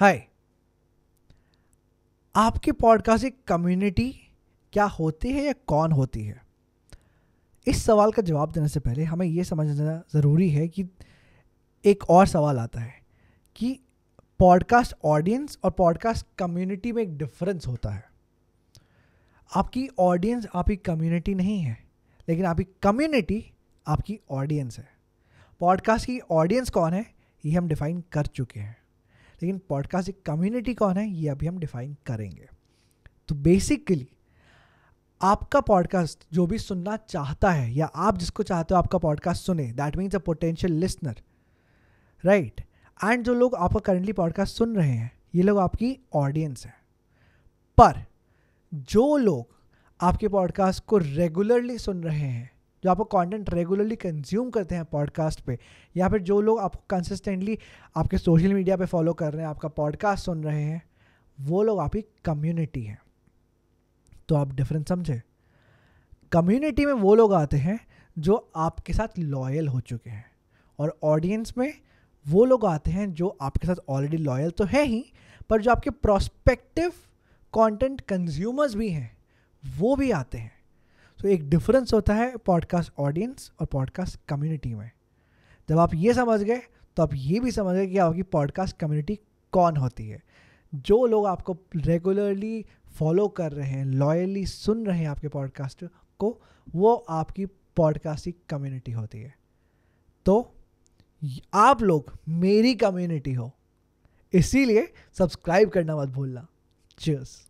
हाय आपके पॉडकास्ट एक कम्युनिटी क्या होती है या कौन होती है इस सवाल का जवाब देने से पहले हमें ये समझना ज़रूरी है कि एक और सवाल आता है कि पॉडकास्ट ऑडियंस और पॉडकास्ट कम्युनिटी में एक डिफरेंस होता है आपकी ऑडियंस आपकी कम्युनिटी नहीं है लेकिन आपकी कम्युनिटी आपकी ऑडियंस है पॉडकास्ट की ऑडियंस कौन है ये हम डिफाइन कर चुके हैं लेकिन पॉडकास्ट एक कम्युनिटी कौन है ये अभी हम डिफाइन करेंगे तो बेसिकली आपका पॉडकास्ट जो भी सुनना चाहता है या आप जिसको चाहते हो आपका पॉडकास्ट सुने that means a potential listener right and जो लोग आपका करंटली पॉडकास्ट सुन रहे हैं ये लोग आपकी ऑडियंस है पर जो लोग आपके पॉडकास्ट को रेगुलरली सुन रहे हैं जो आपको कंटेंट रेगुलरली कंज्यूम करते हैं पॉडकास्ट पे या फिर जो लोग आपको कंसिस्टेंटली आपके सोशल मीडिया पे फॉलो कर रहे हैं आपका पॉडकास्ट सुन रहे हैं वो लोग आपकी कम्युनिटी हैं तो आप डिफरेंस समझे कम्युनिटी में वो लोग आते हैं जो आपके साथ लॉयल हो चुके हैं और ऑडियंस में वो लोग आते हैं जो आपके साथ ऑलरेडी लॉयल तो है ही पर जो आपके प्रोस्पेक्टिव कंटेंट कंज्यूमर्स भी हैं वो भी आते हैं सो तो so, एक डिफरेंस होता है पॉडकास्ट ऑडियंस और पॉडकास्ट कम्युनिटी में जब आप ये समझ गए तो आप ये भी समझ गए कि आपकी पॉडकास्ट कम्युनिटी कौन होती है जो लोग आपको रेगुलरली फॉलो कर रहे हैं लॉयली सुन रहे हैं आपके पॉडकास्ट को वो आपकी पॉडकास्ट की कम्युनिटी होती है तो आप लोग मेरी कम्युनिटी हो इसीलिए सब्सक्राइब करना मत भूलना चीयर्स